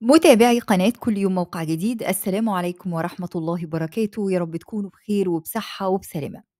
متابعي قناة كل يوم موقع جديد السلام عليكم ورحمة الله وبركاته يا رب تكونوا بخير وبصحة وبسلامة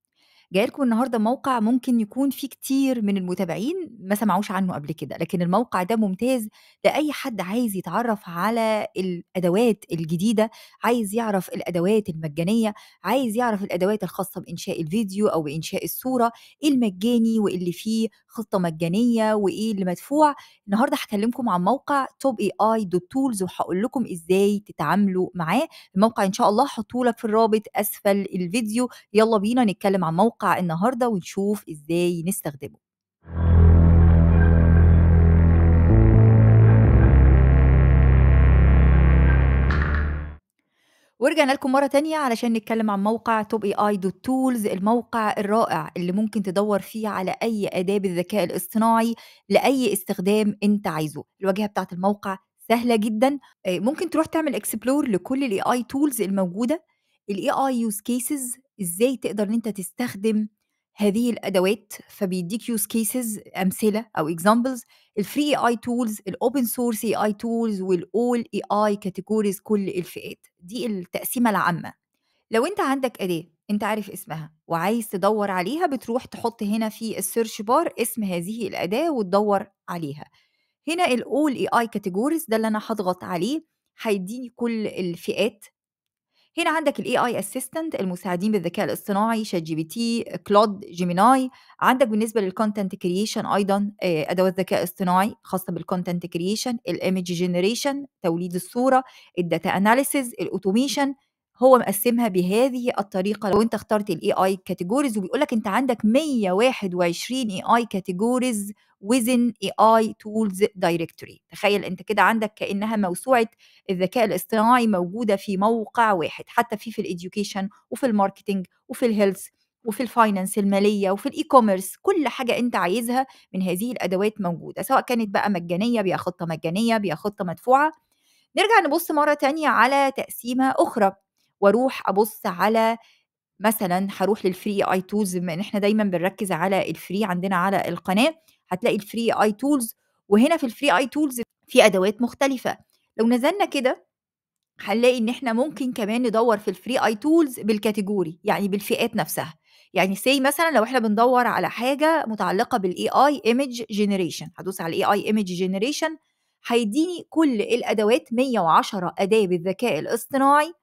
جاي لكم النهارده موقع ممكن يكون فيه كتير من المتابعين ما سمعوش عنه قبل كده لكن الموقع ده ممتاز لأي حد عايز يتعرف على الأدوات الجديدة عايز يعرف الأدوات المجانية عايز يعرف الأدوات الخاصة بإنشاء الفيديو أو بإنشاء الصورة إيه المجاني وإيه فيه خطة مجانية وإيه اللي مدفوع النهاردة هكلمكم عن موقع توب اي اي دوت تولز وهقول لكم إزاي تتعاملوا معاه الموقع إن شاء الله هحطهولك في الرابط أسفل الفيديو يلا بينا نتكلم عن موقع الموقع النهارده ونشوف ازاي نستخدمه ورجعنا لكم مرة تانية علشان نتكلم عن موقع توب اي اي دوت تولز الموقع الرائع اللي ممكن تدور فيه على أي أداة بالذكاء الاصطناعي لأي استخدام أنت عايزه الواجهة بتاعة الموقع سهلة جدا آه، ممكن تروح تعمل اكسبلور لكل الاي اي تولز الموجودة الاي اي يوز كيسز ازاي تقدر ان انت تستخدم هذه الادوات فبيديك يوز كيسز امثله او اكزامبلز الفري اي اي تولز الاوبن سورس اي اي تولز والاول اي اي كاتيجوريز كل الفئات دي التقسيمه العامه لو انت عندك اداه انت عارف اسمها وعايز تدور عليها بتروح تحط هنا في السيرش بار اسم هذه الاداه وتدور عليها هنا الاول اي اي كاتيجوريز ده اللي انا هضغط عليه هيديني كل الفئات هنا عندك الاي اي اسيستنت المساعدين بالذكاء الاصطناعي شات جي بي تي كلود جيميناي عندك بالنسبه للكونتنت كرييشن ايضا آه، ادوات ذكاء اصطناعي خاصه بالكونتنت كرييشن الايمج جنريشن توليد الصوره الداتا اناليسز الاوتوميشن هو مقسمها بهذه الطريقه لو انت اخترت الاي اي كاتيجوريز وبيقول لك انت عندك 121 اي اي كاتيجوريز within AI Tools Directory تخيل انت كده عندك كأنها موسوعة الذكاء الاصطناعي موجودة في موقع واحد حتى في في الإديوكيشن وفي الماركتينج وفي الهيلث وفي الفاينانس المالية وفي الإي كوميرس كل حاجة أنت عايزها من هذه الأدوات موجودة سواء كانت بقى مجانية بيا خطة مجانية بيا خطة مدفوعة نرجع نبص مرة تانية على تقسيمة أخرى واروح ابص على مثلا هروح للفري اي تولز بما ان احنا دايما بنركز على الفري عندنا على القناه هتلاقي الفري اي تولز وهنا في الفري اي تولز في ادوات مختلفه لو نزلنا كده هنلاقي ان احنا ممكن كمان ندور في الفري اي تولز بالكاتيجوري يعني بالفئات نفسها يعني سي مثلا لو احنا بندور على حاجه متعلقه بالاي اي ايمج جنريشن هدوس على الاي اي ايمج جنريشن هيديني كل الادوات 110 اداه بالذكاء الاصطناعي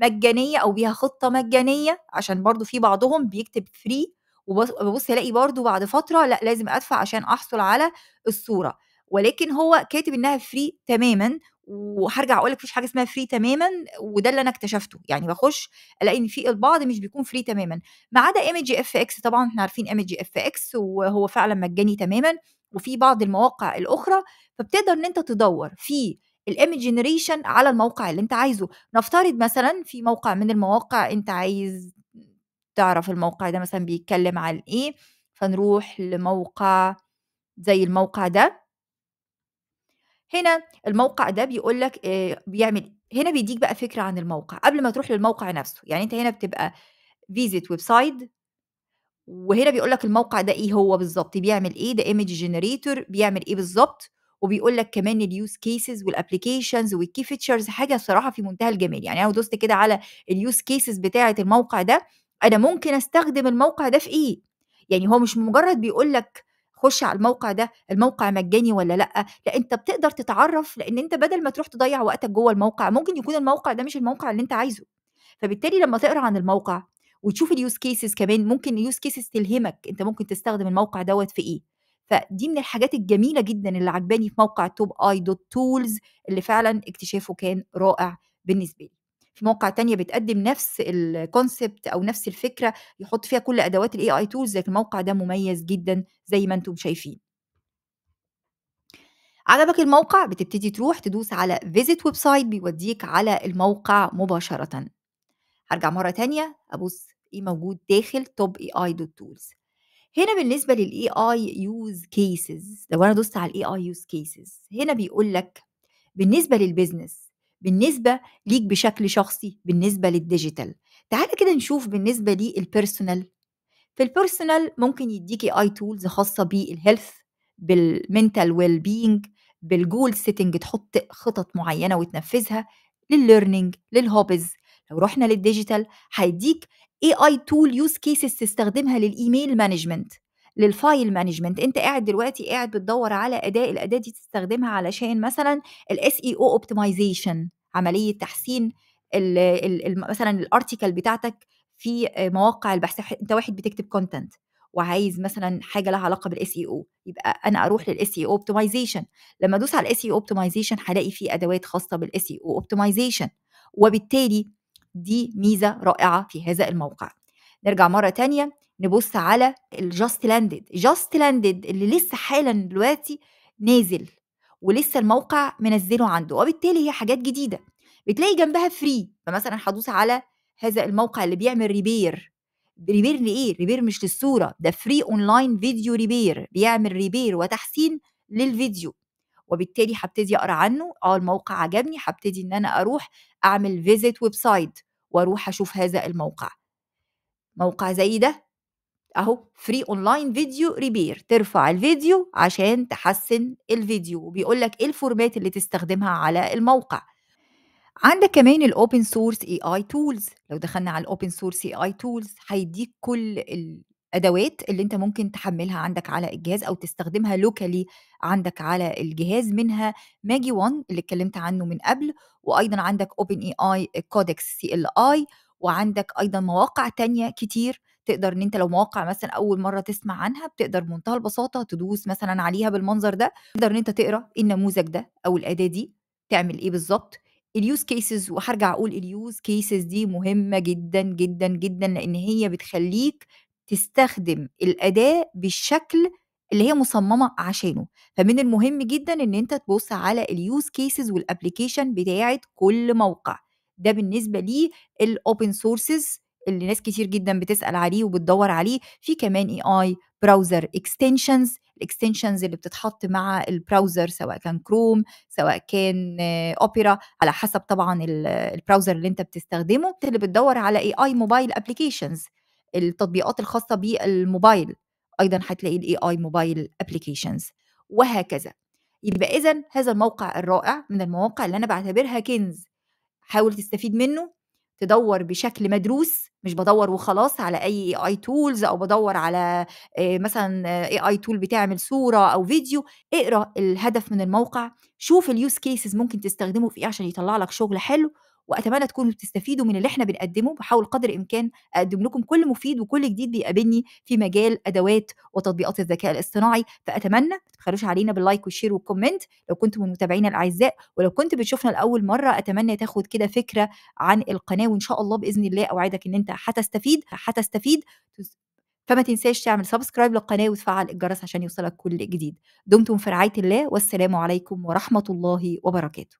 مجانيه او بيها خطه مجانيه عشان برضو في بعضهم بيكتب فري وببص الاقي برضو بعد فتره لا لازم ادفع عشان احصل على الصوره ولكن هو كاتب انها فري تماما وهرجع اقول لك مفيش حاجه اسمها فري تماما وده اللي انا اكتشفته يعني بخش الاقي ان في البعض مش بيكون فري تماما ما عدا ايميجي اف اكس طبعا احنا عارفين ايميجي اف اكس وهو فعلا مجاني تماما وفي بعض المواقع الاخرى فبتقدر ان انت تدور في الايمج جنريشن على الموقع اللي انت عايزه نفترض مثلا في موقع من المواقع انت عايز تعرف الموقع ده مثلا بيتكلم عن ايه فنروح لموقع زي الموقع ده هنا الموقع ده بيقول لك إيه بيعمل هنا بيديك بقى فكره عن الموقع قبل ما تروح للموقع نفسه يعني انت هنا بتبقى فيزيت ويب سايت وهنا بيقول لك الموقع ده ايه هو بالظبط بيعمل ايه ده ايمج جنريتور بيعمل ايه بالظبط وبيقول لك كمان اليوز كيسز والابلكيشنز والكي فيتشرز حاجه صراحه في منتهى الجمال يعني انا دوست كده على اليوز كيسز بتاعه الموقع ده انا ممكن استخدم الموقع ده في ايه يعني هو مش مجرد بيقول لك خش على الموقع ده الموقع مجاني ولا لا لا انت بتقدر تتعرف لان انت بدل ما تروح تضيع وقتك جوه الموقع ممكن يكون الموقع ده مش الموقع اللي انت عايزه فبالتالي لما تقرا عن الموقع وتشوف اليوز كيسز كمان ممكن اليوز كيسز تلهمك انت ممكن تستخدم الموقع دوت في ايه فدي من الحاجات الجميله جدا اللي عجباني في موقع توب اي دوت تولز اللي فعلا اكتشافه كان رائع بالنسبه لي في مواقع تانية بتقدم نفس الكونسبت او نفس الفكره يحط فيها كل ادوات الاي اي تولز لكن الموقع ده مميز جدا زي ما انتم شايفين عجبك الموقع بتبتدي تروح تدوس على فيزيت ويب سايت بيوديك على الموقع مباشره هرجع مره تانية ابص ايه موجود داخل توب اي اي دوت تولز هنا بالنسبه للاي اي يوز كيسز لو انا دوست على الاي اي يوز كيسز هنا بيقول لك بالنسبه للبيزنس بالنسبه ليك بشكل شخصي بالنسبه للديجيتال تعالى كده نشوف بالنسبه لي البيرسونال في البيرسونال ممكن يديك اي اي تولز خاصه بالهيلث بالمنتال ويل بينج بالجول سيتنج تحط خطط معينه وتنفذها للليرنينج للهوبز لو رحنا للديجيتال هيديك اي اي تول يوز كيسز تستخدمها للايميل مانجمنت للفايل مانجمنت انت قاعد دلوقتي قاعد بتدور على اداه الاداه دي تستخدمها علشان مثلا الاس اي او اوبتمايزيشن عمليه تحسين الـ الـ الـ مثلا الارتيكل بتاعتك في مواقع البحث انت واحد بتكتب كونتنت وعايز مثلا حاجه لها علاقه بالاس اي او e يبقى انا اروح للاس اي او اوبتمايزيشن لما ادوس على الاس اي او اوبتمايزيشن هلاقي فيه ادوات خاصه بالاس اي او اوبتمايزيشن وبالتالي دي ميزة رائعة في هذا الموقع نرجع مرة تانية نبص على الجاست لاندد جاست لاندد اللي لسه حالا دلوقتي نازل ولسه الموقع منزله عنده وبالتالي هي حاجات جديدة بتلاقي جنبها فري فمثلا هدوس على هذا الموقع اللي بيعمل ريبير ريبير لايه ريبير مش للصوره ده فري اونلاين فيديو ريبير بيعمل ريبير وتحسين للفيديو وبالتالي هبتدي اقرا عنه اه الموقع عجبني هبتدي ان انا اروح اعمل فيزيت ويب سايت واروح اشوف هذا الموقع موقع زي ده اهو فري اونلاين فيديو ريبير ترفع الفيديو عشان تحسن الفيديو وبيقول لك ايه الفورمات اللي تستخدمها على الموقع عندك كمان الاوبن سورس اي اي تولز لو دخلنا على الاوبن سورس اي اي تولز هيديك كل أدوات اللي أنت ممكن تحمّلها عندك على الجهاز أو تستخدمها لوكالي عندك على الجهاز، منها ماجي 1 اللي اتكلّمت عنّه من قبل، وأيضًا عندك اوبن اي كودكس سي ال اي وعندك أيضًا مواقع تانية كتير تقدر إن أنت لو مواقع مثلًا أول مرّة تسمع عنها، بتقدر بمنتهى البساطة تدوس مثلًا عليها بالمنظر ده، تقدر إن أنت تقرا إيه النموذج ده أو الأداة دي تعمل إيه بالظبط اليوز كيسز وهرجع أقول اليوز كيسز دي مهمة جدًا، جدًا، جدًا لإن هي بتخلّيك تستخدم الأداة بالشكل اللي هي مصممة عشانه فمن المهم جدا ان انت تبص على اليوز كيسز والابلكيشن بتاعة كل موقع ده بالنسبة لي الاوبن سورسز اللي ناس كتير جدا بتسأل عليه وبتدور عليه في كمان اي اي براوزر اكستنشنز الاكستنشنز اللي بتتحط مع البراوزر سواء كان كروم سواء كان اوبرا على حسب طبعا البراوزر اللي انت بتستخدمه اللي بتدور على اي اي موبايل ابلكيشنز التطبيقات الخاصه بالموبايل ايضا هتلاقي الاي اي موبايل ابلكيشنز وهكذا يبقى اذا هذا الموقع الرائع من المواقع اللي انا بعتبرها كنز حاول تستفيد منه تدور بشكل مدروس مش بدور وخلاص على اي اي اي تولز او بدور على آه، مثلا اي اي تول بتعمل صوره او فيديو اقرا الهدف من الموقع شوف اليوز كيسز ممكن تستخدمه في ايه عشان يطلع لك شغل حلو واتمنى تكونوا بتستفيدوا من اللي احنا بنقدمه بحاول قدر الامكان اقدم لكم كل مفيد وكل جديد بيقابلني في مجال ادوات وتطبيقات الذكاء الاصطناعي فاتمنى ما تبخلوش علينا باللايك والشير والكومنت لو كنتم من متابعينا الاعزاء ولو كنت بتشوفنا لاول مره اتمنى تاخد كده فكره عن القناه وان شاء الله باذن الله اوعدك ان انت هتستفيد هتستفيد فما تنساش تعمل سبسكرايب للقناه وتفعل الجرس عشان يوصلك كل جديد دمتم في رعايه الله والسلام عليكم ورحمه الله وبركاته